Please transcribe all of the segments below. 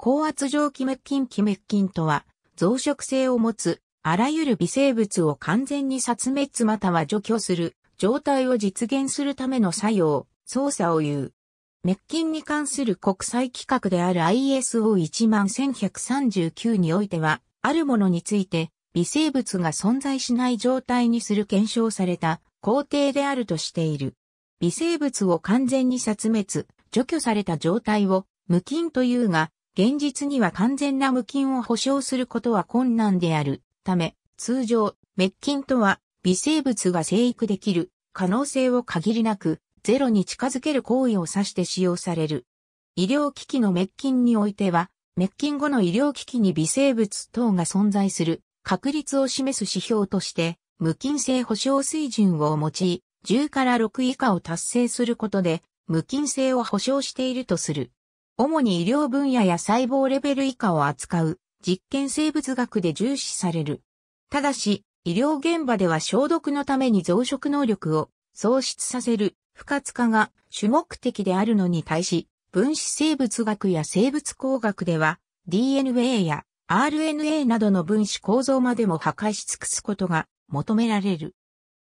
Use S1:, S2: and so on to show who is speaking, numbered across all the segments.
S1: 高圧蒸気滅菌気滅菌とは、増殖性を持つ、あらゆる微生物を完全に殺滅または除去する、状態を実現するための作用、操作を言う。滅菌に関する国際規格である ISO11139 においては、あるものについて、微生物が存在しない状態にする検証された工程であるとしている。微生物を完全に殺滅、除去された状態を無菌というが、現実には完全な無菌を保証することは困難であるため、通常、滅菌とは微生物が生育できる可能性を限りなくゼロに近づける行為を指して使用される。医療機器の滅菌においては、滅菌後の医療機器に微生物等が存在する確率を示す指標として、無菌性保証水準を用い、10から6以下を達成することで、無菌性を保証しているとする。主に医療分野や細胞レベル以下を扱う実験生物学で重視される。ただし、医療現場では消毒のために増殖能力を喪失させる不活化が主目的であるのに対し、分子生物学や生物工学では DNA や RNA などの分子構造までも破壊し尽くすことが求められる。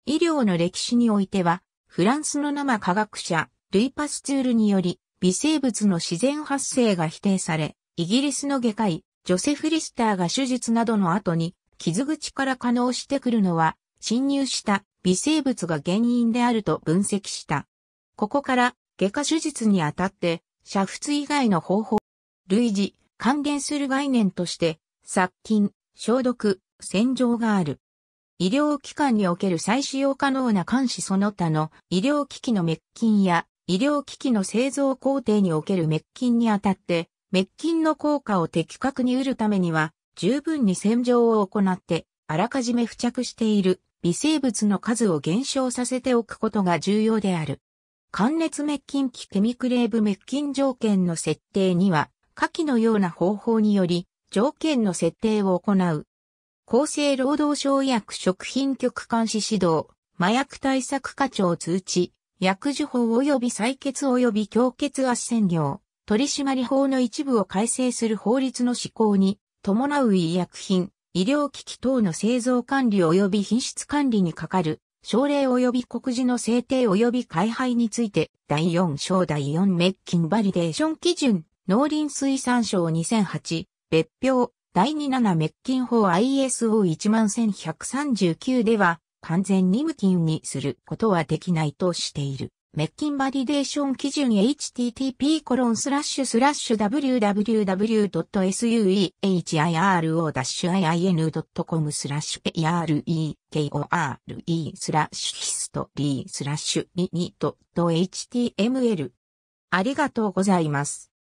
S1: 医療の歴史においては、フランスの生科学者、ルイパスツールにより、微生物の自然発生が否定され、イギリスの外科医、ジョセフ・リスターが手術などの後に、傷口から可能してくるのは、侵入した微生物が原因であると分析した。ここから、外科手術にあたって、煮沸以外の方法、類似、還元する概念として、殺菌、消毒、洗浄がある。医療機関における再使用可能な監視その他の医療機器の滅菌や医療機器の製造工程における滅菌にあたって、滅菌の効果を的確に得るためには、十分に洗浄を行って、あらかじめ付着している微生物の数を減少させておくことが重要である。寒熱滅菌機ケミクレーブ滅菌条件の設定には、下記のような方法により、条件の設定を行う。厚生労働省医薬食品局監視指導、麻薬対策課長通知、薬事法及び採決及び強血圧占業、取締法の一部を改正する法律の施行に、伴う医薬品、医療機器等の製造管理及び品質管理に係る、省令及び告示の制定及び開廃について、第4章第4滅菌バリデーション基準、農林水産省2008、別表、第27滅菌法 ISO11139 では、完全に無菌にすることはできないとしている。メッキンバリデーション基準 http://www.suehiro-iin.com スラッシュ arekore スラッシュヒストリースラッシュ m i h t m l ありがとうございます。